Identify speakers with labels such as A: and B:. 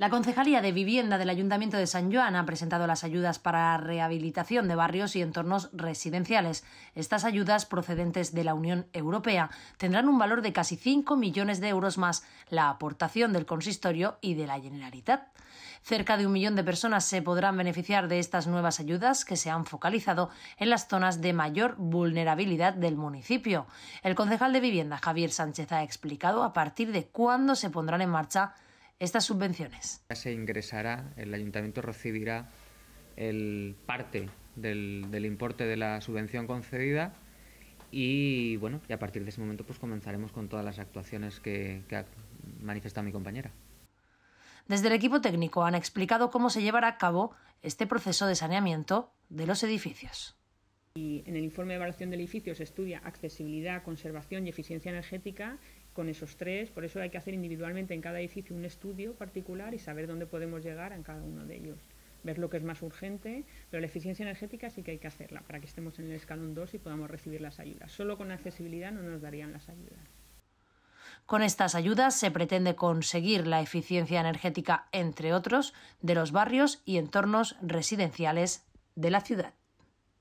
A: La Concejalía de Vivienda del Ayuntamiento de San Juan ha presentado las ayudas para rehabilitación de barrios y entornos residenciales. Estas ayudas procedentes de la Unión Europea tendrán un valor de casi 5 millones de euros más la aportación del consistorio y de la Generalitat. Cerca de un millón de personas se podrán beneficiar de estas nuevas ayudas que se han focalizado en las zonas de mayor vulnerabilidad del municipio. El concejal de Vivienda, Javier Sánchez, ha explicado a partir de cuándo se pondrán en marcha estas subvenciones.
B: Se ingresará, el ayuntamiento recibirá el parte del, importe de la subvención concedida y bueno, a partir de ese momento pues comenzaremos con todas las actuaciones que, que ha manifestado mi compañera.
A: Desde el equipo técnico han explicado cómo se llevará a cabo este proceso de saneamiento de los edificios.
C: Y en el informe de evaluación del edificio se estudia accesibilidad, conservación y eficiencia energética con esos tres. Por eso hay que hacer individualmente en cada edificio un estudio particular y saber dónde podemos llegar en cada uno de ellos. Ver lo que es más urgente, pero la eficiencia energética sí que hay que hacerla para que estemos en el escalón 2 y podamos recibir las ayudas. Solo con accesibilidad no nos darían las ayudas.
A: Con estas ayudas se pretende conseguir la eficiencia energética, entre otros, de los barrios y entornos residenciales de la ciudad.